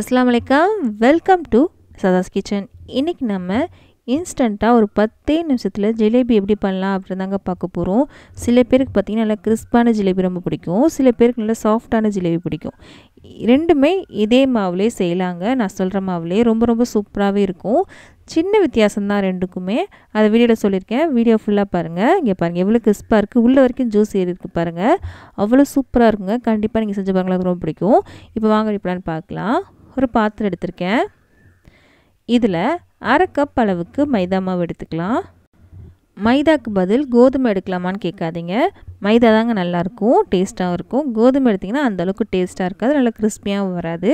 அஸ்லாம் வலைக்கம் welcome to சதாஸ் kitchen இன்றைக்கி நம்ம இன்ஸ்டண்ட்டாக ஒரு பத்தே நிமிஷத்தில் ஜிலேபி எப்படி பண்ணலாம் அப்படின்னு தாங்க பார்க்க போகிறோம் சில பேருக்கு பார்த்திங்கன்னா நல்லா கிறிஸ்பான ஜிலேபி ரொம்ப பிடிக்கும் சில பேருக்கு நல்லா சாஃப்டான ஜிலேபி பிடிக்கும் ரெண்டுமே இதே மாவுலே செய்யலாங்க நான் சொல்கிற மாவுலே ரொம்ப ரொம்ப சூப்பராகவே இருக்கும் சின்ன வித்தியாசம்தான் ரெண்டுக்குமே அதை வீடியோவில் சொல்லியிருக்கேன் வீடியோ ஃபுல்லாக பாருங்கள் இங்கே பாருங்கள் எவ்வளோ கிறிஸ்பாக இருக்குது உள்ளே வரைக்கும் ஜூஸ் ஏறி இருக்குது பாருங்கள் அவ்வளோ சூப்பராக இருக்குங்க கண்டிப்பாக நீங்கள் செஞ்சு பாருங்களா ரொம்ப பிடிக்கும் இப்போ வாங்க இப்படான்னு பார்க்கலாம் ஒரு பாத்திரம் எடுத்திருக்கேன் இதில் அரை கப் அளவுக்கு மைதா மாவு எடுத்துக்கலாம் மைதாக்கு பதில் கோதுமை எடுக்கலாமான்னு கேட்காதீங்க மைதா தாங்க நல்லாயிருக்கும் டேஸ்ட்டாகவும் இருக்கும் கோதுமை எடுத்திங்கன்னா அந்தளவுக்கு டேஸ்ட்டாக இருக்காது நல்லா கிறிஸ்பியாகவும் வராது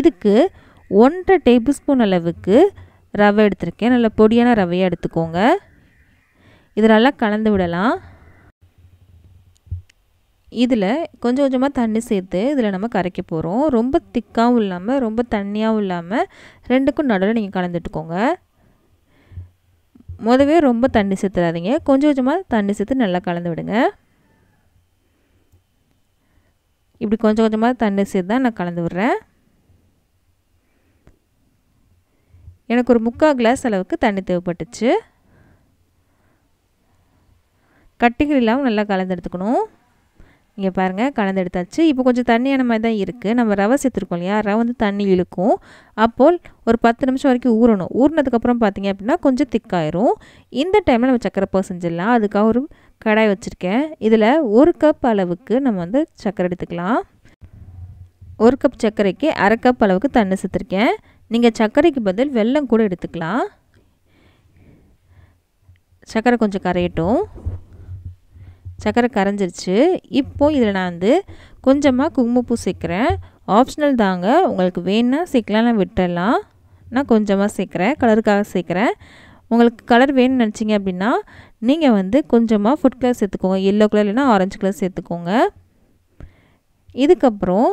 இதுக்கு ஒன்றரை டேபிள் ஸ்பூன் அளவுக்கு ரவை எடுத்திருக்கேன் நல்ல பொடியான ரவையாக எடுத்துக்கோங்க இது நல்லா கலந்து விடலாம் இதில் கொஞ்சம் கொஞ்சமாக தண்ணி சேர்த்து இதில் நம்ம கரைக்க போகிறோம் ரொம்ப திக்காகவும் இல்லாமல் ரொம்ப தண்ணியாகவும் இல்லாமல் ரெண்டுக்கும் நடுவில் நீங்கள் கலந்துட்டுக்கோங்க முதவே ரொம்ப தண்ணி சேர்த்துடாதீங்க கொஞ்சம் கொஞ்சமாக தண்ணி சேர்த்து நல்லா கலந்து விடுங்க இப்படி கொஞ்சம் கொஞ்சமாக தண்ணி சேர்த்து தான் நான் கலந்து விடுறேன் எனக்கு ஒரு முக்கால் கிளாஸ் அளவுக்கு தண்ணி தேவைப்பட்டுச்சு கட்டிகள் இல்லாமல் நல்லா கலந்து எடுத்துக்கணும் இங்கே பாருங்கள் கலந்து எடுத்தாச்சு இப்போ கொஞ்சம் தண்ணியான மாதிரி தான் இருக்குது நம்ம ரவை சேர்த்துருக்கோம் இல்லையா ரவை வந்து தண்ணி இழுக்கும் அப்போ ஒரு பத்து நிமிஷம் வரைக்கும் ஊறணும் ஊறினதுக்கப்புறம் பார்த்திங்க அப்படின்னா கொஞ்சம் திக்காயிரும் இந்த டைமில் நம்ம சக்கரை பாக செஞ்சிடலாம் அதுக்காக ஒரு கடாய் வச்சுருக்கேன் இதில் ஒரு கப் அளவுக்கு நம்ம வந்து சக்கரை எடுத்துக்கலாம் ஒரு கப் சர்க்கரைக்கு அரை கப் அளவுக்கு தண்ணி சேர்த்துருக்கேன் நீங்கள் சர்க்கரைக்கு பதில் வெல்லம் கூட எடுத்துக்கலாம் சர்க்கரை கொஞ்சம் கரையட்டும் சக்கரை கரைஞ்சிருச்சு இப்போது இதில் நான் வந்து கொஞ்சமாக குங்குமப்பூ சேர்க்குறேன் ஆப்ஷனல் தாங்க உங்களுக்கு வேணால் நான் விட்டுடலாம் நான் கொஞ்சமாக சேர்க்குறேன் கலருக்காக சேர்க்குறேன் உங்களுக்கு கலர் வேணும்னு நினச்சிங்க அப்படின்னா நீங்கள் வந்து கொஞ்சமாக ஃபுட் கலர் சேர்த்துக்கோங்க எல்லோ கலர் இல்லைனா ஆரஞ்சு கலர் சேர்த்துக்கோங்க இதுக்கப்புறம்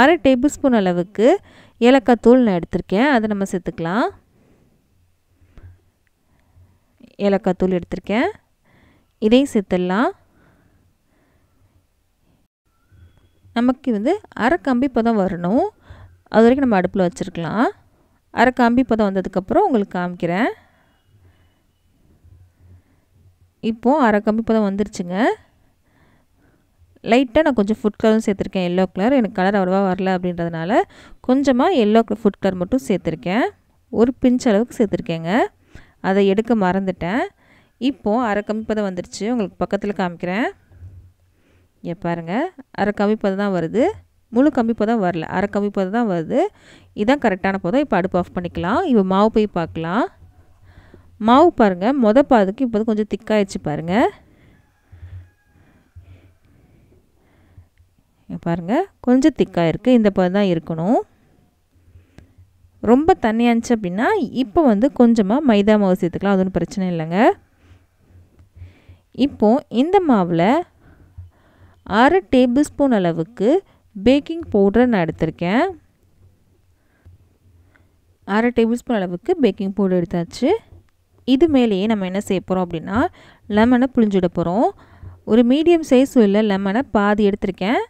அரை டேபிள் ஸ்பூன் அளவுக்கு ஏலக்காய் தூள் நான் எடுத்திருக்கேன் அதை நம்ம சேர்த்துக்கலாம் ஏலக்காய் தூள் எடுத்திருக்கேன் இதையும் சேர்த்துடலாம் நமக்கு வந்து அரை கம்பி பதம் வரணும் அது வரைக்கும் நம்ம அடுப்பில் வச்சுருக்கலாம் அரை கம்பி பதம் வந்ததுக்கப்புறம் உங்களுக்கு காமிக்கிறேன் இப்போது அரை கம்பி பதம் வந்துருச்சுங்க லைட்டாக நான் கொஞ்சம் ஃபுட் கலரும் சேர்த்துருக்கேன் எல்லோ கலர் எனக்கு கலர் அவ்வளோவா வரல அப்படின்றதுனால கொஞ்சமாக எல்லோ கலர் ஃபுட் கலர் மட்டும் சேர்த்துருக்கேன் ஒரு பிஞ்ச் அளவுக்கு சேர்த்துருக்கேங்க அதை எடுக்க மறந்துட்டேன் இப்போது அரை கம்மி பதம் வந்துருச்சு உங்களுக்கு பக்கத்தில் காமிக்கிறேன் ஏ பாருங்கள் அரை கம்மி பதம் தான் வருது முழு கம்மி பதம் வரல அரை கம்மி பதம் தான் வருது இதுதான் கரெக்டான பதம் இப்போ அடுப்பு ஆஃப் பண்ணிக்கலாம் இப்போ மாவு போய் பார்க்கலாம் மாவு பாருங்கள் மொத பாதுக்கு இப்போது கொஞ்சம் திக்காயிடுச்சு பாருங்கள் பாருங்கள் கொஞ்சம் திக்காக இருக்குது இந்த பதம் தான் இருக்கணும் ரொம்ப தண்ணியாக இருந்துச்சு அப்படின்னா இப்போ வந்து கொஞ்சமாக மைதா மாவு சேர்த்துக்கலாம் அது ஒன்றும் பிரச்சனை இல்லைங்க இப்போது இந்த மாவில் அரை டேபிள் ஸ்பூன் அளவுக்கு பேக்கிங் பவுடர் நான் எடுத்திருக்கேன் அரை டேபிள் ஸ்பூன் அளவுக்கு பேக்கிங் பவுடர் எடுத்தாச்சு இது மேலேயே நம்ம என்ன செய்ய போகிறோம் அப்படின்னா லெமனை புளிஞ்சுட போகிறோம் ஒரு மீடியம் சைஸ் உள்ள லெமனை பாதி எடுத்திருக்கேன்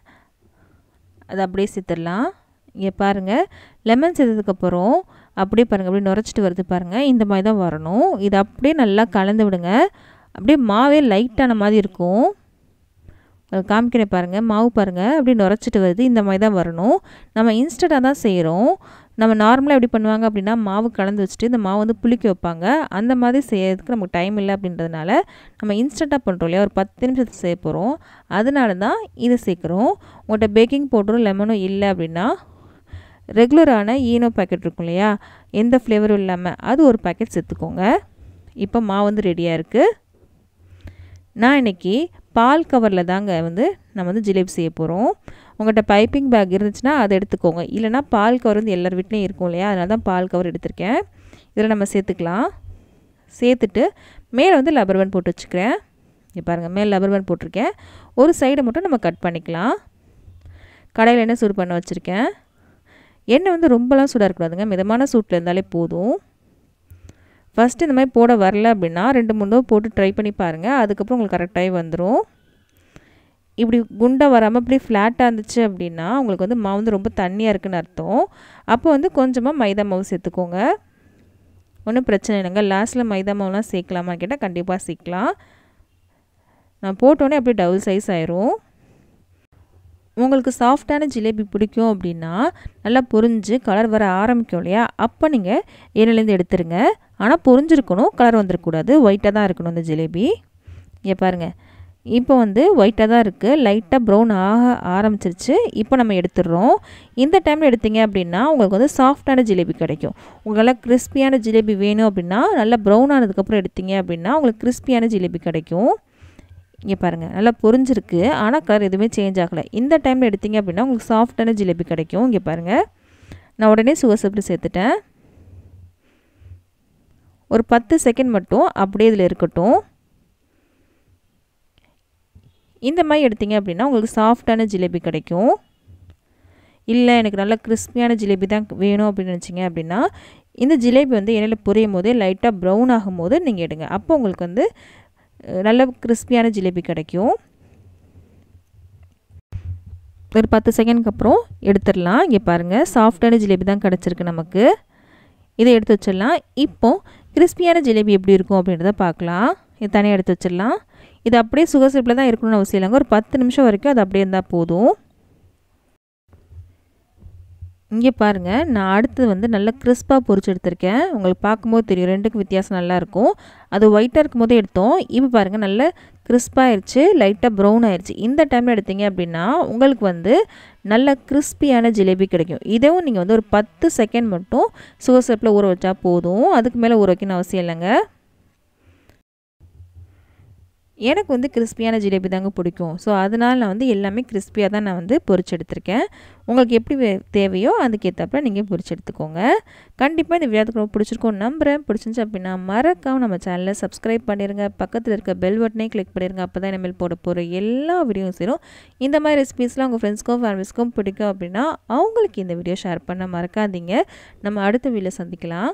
அது அப்படியே சேர்த்துடலாம் இங்கே பாருங்கள் லெமன் சேர்த்ததுக்கப்புறம் அப்படியே பாருங்கள் அப்படியே நுரைச்சிட்டு வருது பாருங்கள் இந்த மாதிரி தான் வரணும் இது அப்படியே நல்லா கலந்து விடுங்க அப்படியே மாவே லைட்டான மாதிரி இருக்கும் காமிக்கிறேன் பாருங்கள் மாவு பாருங்கள் அப்படி நுரைச்சிட்டு வருது இந்த மாதிரி தான் வரணும் நம்ம இன்ஸ்டண்ட்டாக தான் செய்கிறோம் நம்ம நார்மலாக எப்படி பண்ணுவாங்க அப்படின்னா மாவு கலந்து வச்சுட்டு இந்த மாவு வந்து புளிக்க வைப்பாங்க அந்த மாதிரி செய்யறதுக்கு நமக்கு டைம் இல்லை அப்படின்றதுனால நம்ம இன்ஸ்டண்ட்டாக பண்ணுறோம் இல்லையா ஒரு பத்து நிமிஷத்துக்கு செய்ய போகிறோம் அதனால தான் இதை சேர்க்குறோம் உங்கள்கிட்ட பேக்கிங் பவுடரும் லெமனும் இல்லை அப்படின்னா ரெகுலரான ஈனோ பேக்கெட் இருக்கும் இல்லையா எந்த ஃப்ளேவரும் இல்லாமல் அது ஒரு பேக்கெட் சேர்த்துக்கோங்க இப்போ மாவு வந்து ரெடியாக இருக்குது நான் இன்றைக்கி பால் கவரில் தாங்க வந்து நம்ம வந்து ஜிலேபி செய்ய போகிறோம் உங்கள்கிட்ட பைப்பிங் பேக் இருந்துச்சுன்னா அதை எடுத்துக்கோங்க இல்லைனா பால் கவர் வந்து எல்லார் வீட்லேயும் இருக்கும் இல்லையா அதனால தான் பால் கவர் எடுத்திருக்கேன் இதில் நம்ம சேர்த்துக்கலாம் சேர்த்துட்டு மேலே வந்து லபர் பேண்ட் போட்டு வச்சுக்கிறேன் இங்கே பாருங்கள் மேலே லபர் பேண்ட் போட்டிருக்கேன் ஒரு சைடை மட்டும் நம்ம கட் பண்ணிக்கலாம் கடையில் என்ன சூடு பண்ண வச்சுருக்கேன் எண்ணெய் வந்து ரொம்பலாம் சூடாக இருக்கக்கூடாதுங்க மிதமான சூட்டில் இருந்தாலே போதும் ஃபஸ்ட்டு இந்த மாதிரி போட வரல அப்படின்னா ரெண்டு மூணு தடவை போட்டு ட்ரை பண்ணி பாருங்கள் அதுக்கப்புறம் உங்களுக்கு கரெக்டாகி வந்துடும் இப்படி குண்டாக வராமல் இப்படி ஃப்ளாட்டாக இருந்துச்சு அப்படின்னா உங்களுக்கு வந்து மாவு வந்து ரொம்ப தண்ணியாக இருக்குன்னு அர்த்தம் அப்போ வந்து கொஞ்சமாக மைதா மாவு சேர்த்துக்கோங்க ஒன்றும் பிரச்சனை இல்லைங்க லாஸ்ட்டில் மைதா மாவுலாம் சேர்க்கலாமா கேட்டால் கண்டிப்பாக சேர்க்கலாம் நான் போட்டோன்னே அப்படியே டபுள் சைஸ் ஆயிரும் உங்களுக்கு சாஃப்டான ஜிலேபி பிடிக்கும் அப்படின்னா நல்லா புரிஞ்சு கலர் வர ஆரம்பிக்கும் இல்லையா அப்போ நீங்கள் எண்ணெயிலேருந்து எடுத்துருங்க ஆனால் புரிஞ்சுருக்கணும் கலர் வந்துடக்கூடாது ஒயிட்டாக தான் இருக்கணும் அந்த ஜிலேபி இங்கே பாருங்கள் இப்போ வந்து ஒயிட்டாக தான் இருக்குது லைட்டாக ப்ரௌன் ஆக ஆரம்பிச்சிருச்சு இப்போ நம்ம எடுத்துடுறோம் இந்த டைமில் எடுத்தீங்க அப்படின்னா உங்களுக்கு வந்து சாஃப்டான ஜிலேபி கிடைக்கும் உங்களால் கிறிஸ்பியான ஜிலேபி வேணும் அப்படின்னா நல்லா ப்ரௌன் ஆனதுக்கப்புறம் எடுத்தீங்க அப்படின்னா உங்களுக்கு கிறிஸ்பியான ஜிலேபி கிடைக்கும் இங்கே பாருங்கள் நல்லா பொறிஞ்சிருக்கு ஆனால் கலர் எதுவுமே சேஞ்ச் ஆகலை இந்த டைமில் எடுத்திங்க அப்படின்னா உங்களுக்கு சாஃப்டான ஜிலேபி கிடைக்கும் இங்கே பாருங்கள் நான் உடனே சுகர் சப்ளி சேர்த்துட்டேன் ஒரு பத்து செகண்ட் மட்டும் அப்படியே இதில் இருக்கட்டும் இந்த மாதிரி எடுத்திங்க அப்படின்னா உங்களுக்கு சாஃப்டான ஜிலேபி கிடைக்கும் இல்லை எனக்கு நல்லா கிறிஸ்பியான ஜிலேபி தான் வேணும் அப்படின்னு நினச்சிங்க அப்படின்னா இந்த ஜிலேபி வந்து இடையில புரியும் போது லைட்டாக ப்ரௌன் ஆகும் போது நீங்கள் எடுங்க அப்போ உங்களுக்கு வந்து நல்ல கிறிஸ்பியான ஜிலேபி கிடைக்கும் ஒரு பத்து செகண்ட்க்கு அப்புறம் எடுத்துடலாம் இங்கே பாருங்கள் சாஃப்டான ஜிலேபி தான் கிடச்சிருக்கு நமக்கு இதை எடுத்து வச்சிடலாம் இப்போது கிறிஸ்பியான ஜிலேபி எப்படி இருக்கும் அப்படின்றத பார்க்கலாம் இது தனியாக எடுத்து வச்சிடலாம் இது அப்படியே சுகர் தான் இருக்கணும்னு அவசியம் இல்லைங்க ஒரு பத்து நிமிஷம் வரைக்கும் அது அப்படியே இருந்தால் போதும் இங்கே பாருங்கள் நான் அடுத்து வந்து நல்லா கிறிஸ்பாக பொறிச்சு எடுத்திருக்கேன் உங்களுக்கு பார்க்கும்போது தெரியும் ரெண்டுக்கும் வித்தியாசம் நல்லாயிருக்கும் அது ஒயிட்டாக இருக்கும் போதே எடுத்தோம் இப்போ பாருங்கள் நல்லா கிறிஸ்பாகிடுச்சு லைட்டாக ப்ரௌன் ஆயிடுச்சு இந்த டைமில் எடுத்தீங்க அப்படின்னா உங்களுக்கு வந்து நல்ல கிறிஸ்பியான ஜிலேபி கிடைக்கும் இதையும் நீங்கள் வந்து ஒரு பத்து செகண்ட் மட்டும் சுகர் சேப்பில் ஊற வச்சா போதும் அதுக்கு மேலே ஊற வைக்கணும் அவசியம் இல்லைங்க எனக்கு வந்து கிறிஸ்பியான ஜிலேபி தாங்க பிடிக்கும் ஸோ அதனால் நான் வந்து எல்லாமே கிறிஸ்பியாக தான் நான் வந்து எடுத்திருக்கேன் உங்களுக்கு எப்படி தேவையோ அதுக்கேற்றப்ப நீங்கள் எடுத்துக்கோங்க கண்டிப்பாக இந்த விழாத்துக்கு ரொம்ப பிடிச்சிருக்கோம் நம்புகிறேன் பிடிச்சிருந்து அப்படின்னா மறக்காமல் நம்ம சேனலை சப்ஸ்கிரைப் பண்ணிடுங்க பக்கத்தில் இருக்க பெல் பட்டனே கிளிக் பண்ணிடுங்க அப்போ தான் இனிமேல் போட போகிற எல்லா வீடியோவும் சேரும் இந்த மாதிரி ரெசிபீஸ்லாம் உங்கள் ஃப்ரெண்ட்ஸ்க்கும் ஃபேமிலிஸ்க்கும் பிடிக்கும் அப்படின்னா அவங்களுக்கு இந்த வீடியோ ஷேர் பண்ண மறக்காதீங்க நம்ம அடுத்த வீடியோ சந்திக்கலாம்